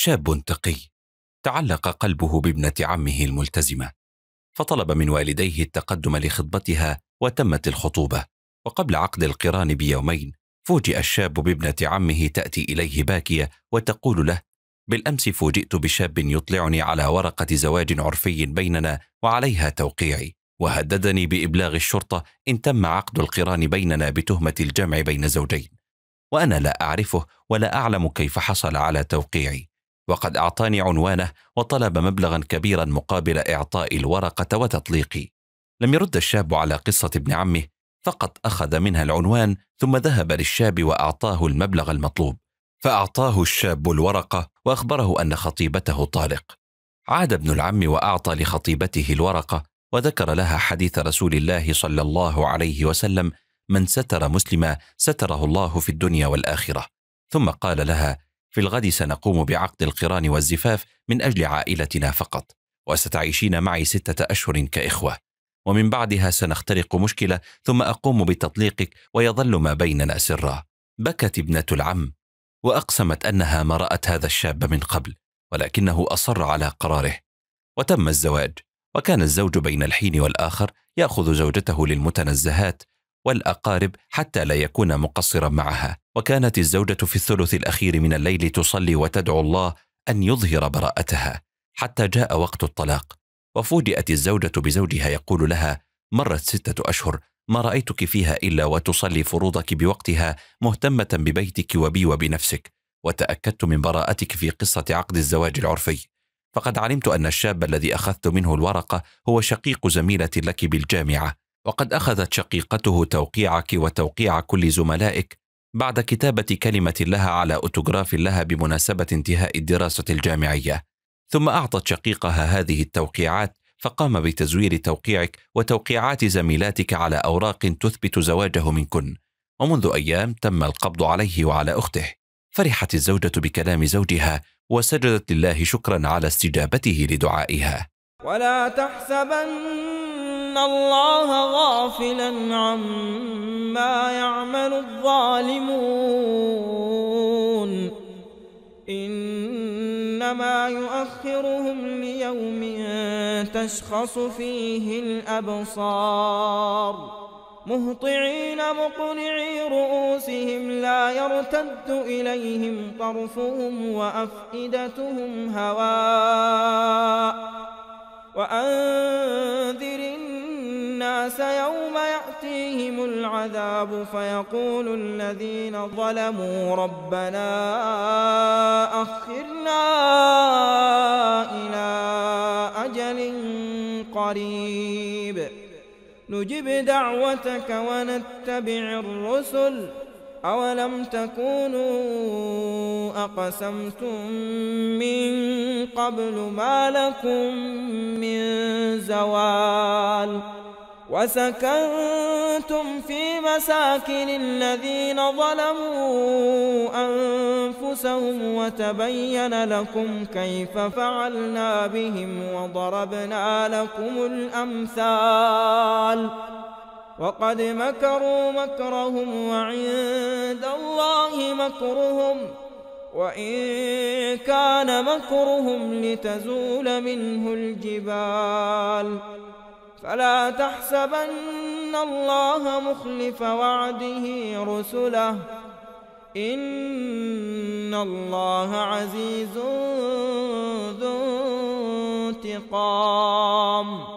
شاب تقي تعلق قلبه بابنه عمه الملتزمه فطلب من والديه التقدم لخطبتها وتمت الخطوبه وقبل عقد القران بيومين فوجئ الشاب بابنه عمه تاتي اليه باكيه وتقول له بالامس فوجئت بشاب يطلعني على ورقه زواج عرفي بيننا وعليها توقيعي وهددني بابلاغ الشرطه ان تم عقد القران بيننا بتهمه الجمع بين زوجين وانا لا اعرفه ولا اعلم كيف حصل على توقيعي وقد أعطاني عنوانه وطلب مبلغا كبيرا مقابل إعطاء الورقة وتطليقي لم يرد الشاب على قصة ابن عمه فقط أخذ منها العنوان ثم ذهب للشاب وأعطاه المبلغ المطلوب فأعطاه الشاب الورقة وأخبره أن خطيبته طالق عاد ابن العم وأعطى لخطيبته الورقة وذكر لها حديث رسول الله صلى الله عليه وسلم من ستر مسلما ستره الله في الدنيا والآخرة ثم قال لها في الغد سنقوم بعقد القران والزفاف من اجل عائلتنا فقط وستعيشين معي سته اشهر كاخوه ومن بعدها سنخترق مشكله ثم اقوم بتطليقك ويظل ما بيننا سرا بكت ابنه العم واقسمت انها ما رات هذا الشاب من قبل ولكنه اصر على قراره وتم الزواج وكان الزوج بين الحين والاخر ياخذ زوجته للمتنزهات والأقارب حتى لا يكون مقصرا معها وكانت الزوجة في الثلث الأخير من الليل تصلي وتدعو الله أن يظهر براءتها حتى جاء وقت الطلاق وفوجئت الزوجة بزوجها يقول لها مرت ستة أشهر ما رأيتك فيها إلا وتصلي فروضك بوقتها مهتمة ببيتك وبي وبنفسك وتأكدت من براءتك في قصة عقد الزواج العرفي فقد علمت أن الشاب الذي أخذت منه الورقة هو شقيق زميلة لك بالجامعة وقد أخذت شقيقته توقيعك وتوقيع كل زملائك بعد كتابة كلمة لها على أوتوغراف لها بمناسبة انتهاء الدراسة الجامعية، ثم أعطت شقيقها هذه التوقيعات فقام بتزوير توقيعك وتوقيعات زميلاتك على أوراق تثبت زواجه منكن، ومنذ أيام تم القبض عليه وعلى أخته. فرحت الزوجة بكلام زوجها وسجدت لله شكرا على استجابته لدعائها. ولا تحسبن الله غافلا عما يعمل الظالمون إنما يؤخرهم ليوم تشخص فيه الأبصار مهطعين مقنعي رؤوسهم لا يرتد إليهم طرفهم وأفئدتهم هواء وأنذر الناس يوم يأتيهم العذاب فيقول الذين ظلموا ربنا أخرنا إلى أجل قريب نجب دعوتك ونتبع الرسل أولم تكونوا أقسمتم من قبل ما لكم من زوال وسكنتم في مساكن الذين ظلموا أنفسهم وتبين لكم كيف فعلنا بهم وضربنا لكم الأمثال وقد مكروا مكرهم وعند الله مكرهم وإن كان مكرهم لتزول منه الجبال فلا تحسبن الله مخلف وعده رسله إن الله عزيز ذو انتقام